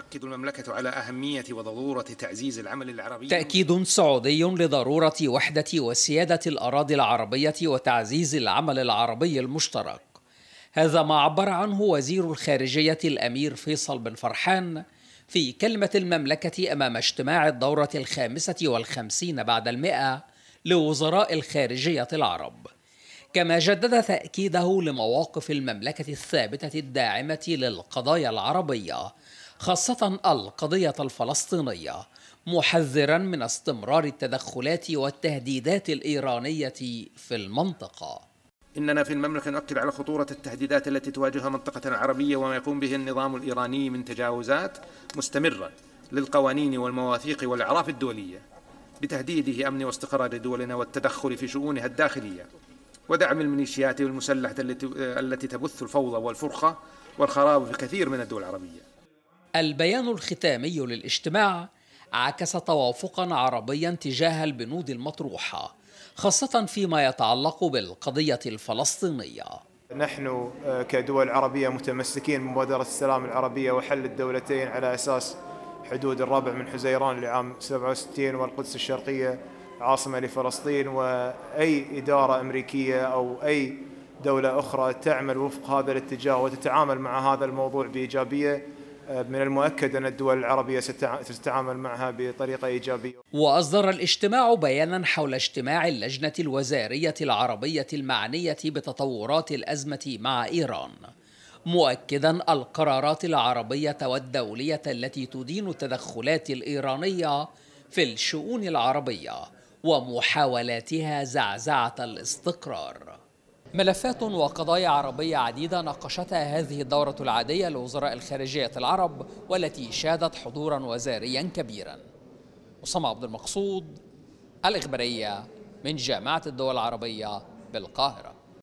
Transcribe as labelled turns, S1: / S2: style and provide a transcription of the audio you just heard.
S1: تؤكد المملكة على أهمية وضرورة تعزيز العمل العربي
S2: تأكيد سعودي لضرورة وحدة وسيادة الأراضي العربية وتعزيز العمل العربي المشترك هذا ما عبر عنه وزير الخارجية الأمير فيصل بن فرحان في كلمة المملكة أمام اجتماع الدورة الخامسة والخمسين بعد المئة لوزراء الخارجية العرب كما جدد تأكيده لمواقف المملكة الثابتة الداعمة للقضايا العربية خاصة القضية الفلسطينية محذرا من استمرار التدخلات والتهديدات الإيرانية في المنطقة
S1: إننا في المملكة نؤكد على خطورة التهديدات التي تواجهها منطقة العربية وما يقوم به النظام الإيراني من تجاوزات مستمرة للقوانين والمواثيق والأعراف الدولية بتهديده أمن واستقرار دولنا والتدخل في شؤونها الداخلية ودعم الميليشيات المسلحة التي تبث الفوضى والفرقة والخراب في كثير من الدول العربية
S2: البيان الختامي للاجتماع عكس توافقا عربيا تجاه البنود المطروحه خاصه فيما يتعلق بالقضيه الفلسطينيه
S3: نحن آه، كدول عربيه متمسكين بمبادره السلام العربيه وحل الدولتين على اساس حدود الرابع من حزيران لعام 67 والقدس الشرقيه عاصمه لفلسطين واي اداره امريكيه او اي دوله اخرى تعمل وفق هذا الاتجاه وتتعامل مع هذا الموضوع بايجابيه من المؤكد أن الدول العربية ستتعامل معها بطريقة إيجابية
S2: وأصدر الاجتماع بيانا حول اجتماع اللجنة الوزارية العربية المعنية بتطورات الأزمة مع إيران مؤكدا القرارات العربية والدولية التي تدين التدخلات الإيرانية في الشؤون العربية ومحاولاتها زعزعة الاستقرار ملفات وقضايا عربية عديدة ناقشتها هذه الدورة العادية لوزراء الخارجية العرب والتي شهدت حضورا وزاريا كبيرا أسامة عبد المقصود الإخبارية من جامعة الدول العربية بالقاهرة